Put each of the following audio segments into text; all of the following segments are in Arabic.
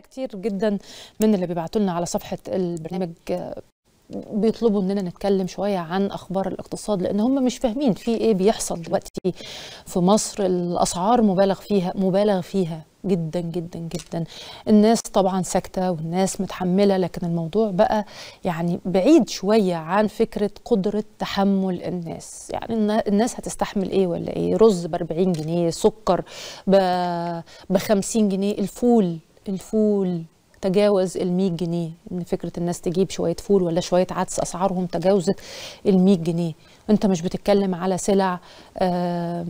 كتير جدا من اللي بيبعتوا لنا على صفحه البرنامج بيطلبوا مننا نتكلم شويه عن اخبار الاقتصاد لان هم مش فاهمين في ايه بيحصل دلوقتي في مصر الاسعار مبالغ فيها مبالغ فيها جدا جدا جدا الناس طبعا ساكته والناس متحمله لكن الموضوع بقى يعني بعيد شويه عن فكره قدره تحمل الناس يعني الناس هتستحمل ايه ولا ايه رز ب 40 جنيه سكر ب 50 جنيه الفول الفول تجاوز ال 100 جنيه ان فكره الناس تجيب شويه فول ولا شويه عدس اسعارهم تجاوزت ال 100 جنيه انت مش بتتكلم على سلع آه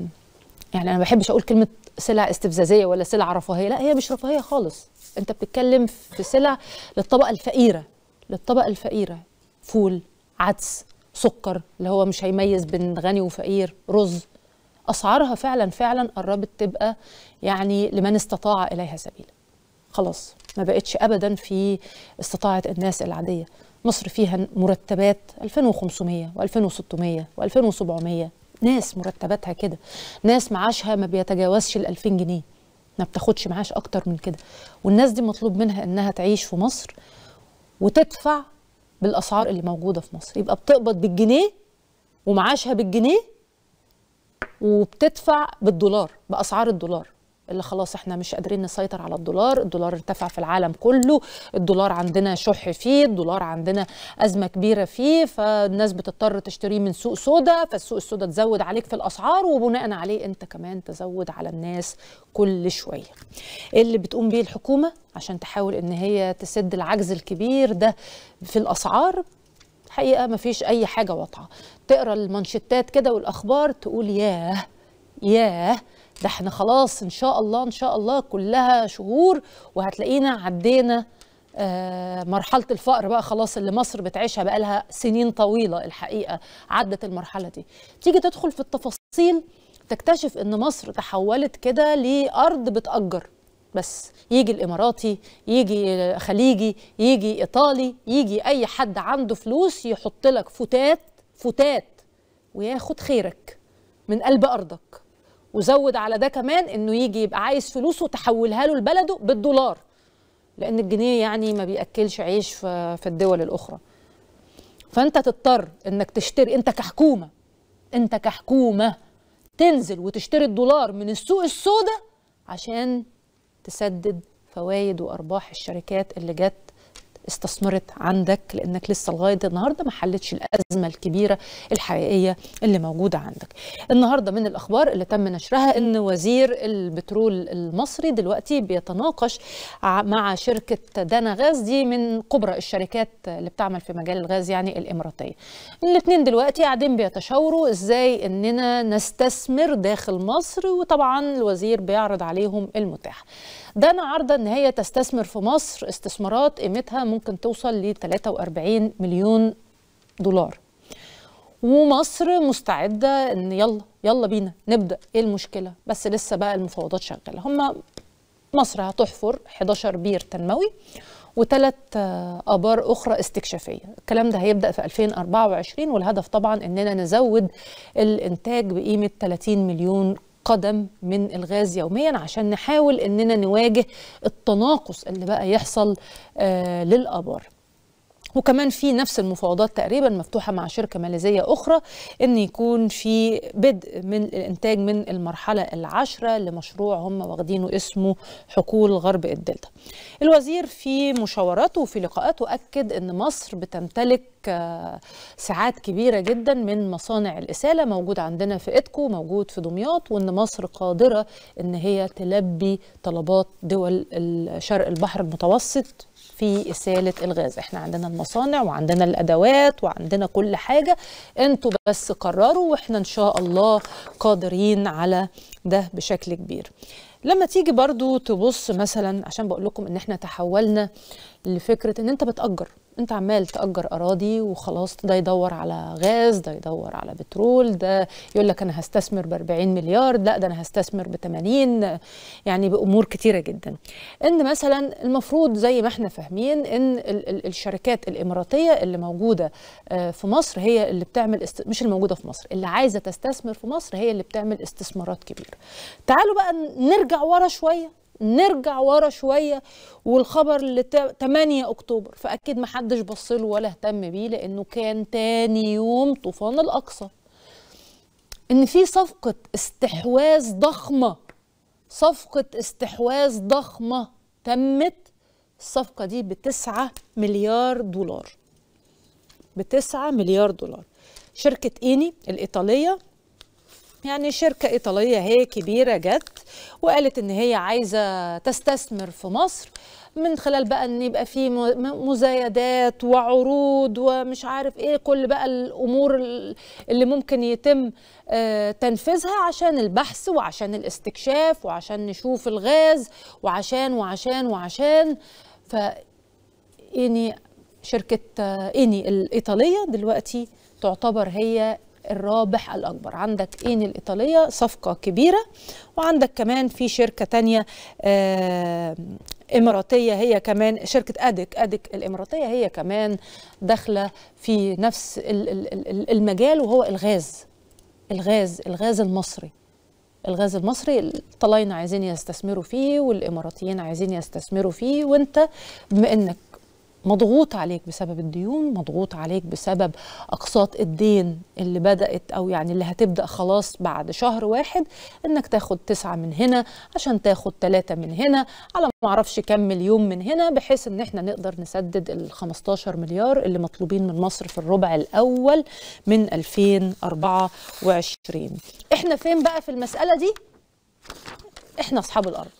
يعني انا ما بحبش اقول كلمه سلع استفزازيه ولا سلع رفاهيه لا هي مش رفاهيه خالص انت بتتكلم في سلع للطبقه الفقيره للطبقه الفقيره فول عدس سكر اللي هو مش هيميز بين غني وفقير رز اسعارها فعلا فعلا قربت تبقى يعني لمن استطاع اليها سبيلا خلاص ما بقتش ابدا في استطاعه الناس العاديه مصر فيها مرتبات 2500 و2600 و2700 ناس مرتباتها كده ناس معاشها ما بيتجاوزش ال 2000 جنيه ما بتاخدش معاش اكتر من كده والناس دي مطلوب منها انها تعيش في مصر وتدفع بالاسعار اللي موجوده في مصر يبقى بتقبض بالجنيه ومعاشها بالجنيه وبتدفع بالدولار باسعار الدولار اللي خلاص احنا مش قادرين نسيطر على الدولار الدولار ارتفع في العالم كله الدولار عندنا شح فيه الدولار عندنا أزمة كبيرة فيه فالناس بتضطر تشتريه من سوق سودا فالسوق السودا تزود عليك في الأسعار وبناء عليه أنت كمان تزود على الناس كل شوية إيه اللي بتقوم بيه الحكومة عشان تحاول أن هي تسد العجز الكبير ده في الأسعار حقيقة مفيش أي حاجة واضحة تقرأ المانشيتات كده والأخبار تقول ياه ياه ده احنا خلاص ان شاء الله ان شاء الله كلها شهور وهتلاقينا عدينا آه، مرحله الفقر بقى خلاص اللي مصر بتعيشها بقالها سنين طويله الحقيقه عدت المرحله دي تيجي تدخل في التفاصيل تكتشف ان مصر تحولت كده لارض بتاجر بس يجي الاماراتي يجي خليجي يجي ايطالي يجي اي حد عنده فلوس يحط لك فتات فتات وياخد خيرك من قلب ارضك وزود على ده كمان انه يجي يبقى عايز فلوسه تحولها له لبلده بالدولار لان الجنيه يعني ما بياكلش عيش في الدول الاخرى فانت تضطر انك تشتري انت كحكومه انت كحكومه تنزل وتشتري الدولار من السوق السوداء عشان تسدد فوائد وارباح الشركات اللي جت استثمرت عندك لانك لسه لغايه النهارده ما حلتش الازمه الكبيره الحقيقيه اللي موجوده عندك. النهارده من الاخبار اللي تم نشرها ان وزير البترول المصري دلوقتي بيتناقش مع شركه دانا غاز دي من كبرى الشركات اللي بتعمل في مجال الغاز يعني الاماراتيه. الاثنين دلوقتي قاعدين بيتشاوروا ازاي اننا نستثمر داخل مصر وطبعا الوزير بيعرض عليهم المتاح. دانا عارضه ان هي تستثمر في مصر استثمارات قيمتها ممكن توصل ل 43 مليون دولار ومصر مستعده ان يلا يلا بينا نبدا ايه المشكله بس لسه بقى المفاوضات شغاله هم مصر هتحفر 11 بير تنموي وثلاث ابار اخرى استكشافيه الكلام ده هيبدا في 2024 والهدف طبعا اننا نزود الانتاج بقيمه 30 مليون قدم من الغاز يوميا عشان نحاول اننا نواجه التناقص اللي بقى يحصل آه للابار وكمان في نفس المفاوضات تقريبا مفتوحه مع شركه ماليزيه اخرى ان يكون في بدء من الانتاج من المرحله العاشره لمشروع هم واخدينه اسمه حقول غرب الدلتا. الوزير في مشاوراته وفي لقاءاته اكد ان مصر بتمتلك آه، ساعات كبيره جدا من مصانع الاساله موجود عندنا في ادكو موجود في دمياط وان مصر قادره ان هي تلبي طلبات دول الشرق البحر المتوسط في إسالة الغاز احنا عندنا المصانع وعندنا الأدوات وعندنا كل حاجة انتوا بس قرروا واحنا إن شاء الله قادرين على ده بشكل كبير لما تيجي برضو تبص مثلا عشان بقول لكم ان احنا تحولنا لفكرة ان انت بتأجر انت عمال تأجر أراضي وخلاص ده يدور على غاز ده يدور على بترول ده يقول لك أنا هستثمر ب 40 مليار لا ده أنا هستثمر ب 80 يعني بأمور كتيرة جدا إن مثلا المفروض زي ما احنا فاهمين إن ال ال الشركات الإماراتية اللي موجودة آه، في مصر هي اللي بتعمل است... مش الموجودة في مصر اللي عايزة تستثمر في مصر هي اللي بتعمل استثمارات كبيرة تعالوا بقى نرجع ورا شوية نرجع ورا شويه والخبر ل 8 اكتوبر فاكيد ما حدش بص له ولا اهتم بيه لانه كان تاني يوم طوفان الاقصى ان في صفقه استحواذ ضخمه صفقه استحواذ ضخمه تمت الصفقه دي بتسعة مليار دولار بتسعة مليار دولار شركه ايني الايطاليه يعني شركة إيطالية هي كبيرة جت وقالت إن هي عايزة تستثمر في مصر من خلال بقى ان يبقى في مزايدات وعروض ومش عارف ايه كل بقى الامور اللي ممكن يتم آه، تنفيذها عشان البحث وعشان الاستكشاف وعشان نشوف الغاز وعشان وعشان وعشان ف شركه آه، اني الايطاليه دلوقتي تعتبر هي الرابح الأكبر عندك إين الإيطالية صفقة كبيرة وعندك كمان في شركة تانية آه، إماراتية هي كمان شركة أدك أدك الإماراتية هي كمان داخلة في نفس المجال وهو الغاز الغاز الغاز المصري الغاز المصري الطلاينة عايزين يستثمروا فيه والإماراتيين عايزين يستثمروا فيه وانت بما انك مضغوط عليك بسبب الديون مضغوط عليك بسبب أقساط الدين اللي بدأت أو يعني اللي هتبدأ خلاص بعد شهر واحد إنك تاخد تسعة من هنا عشان تاخد ثلاثة من هنا على ما أعرفش كم مليون من هنا بحيث إن إحنا نقدر نسدد ال 15 مليار اللي مطلوبين من مصر في الربع الأول من 2024 إحنا فين بقى في المسألة دي؟ إحنا أصحاب الأرض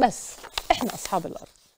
بس إحنا أصحاب الأرض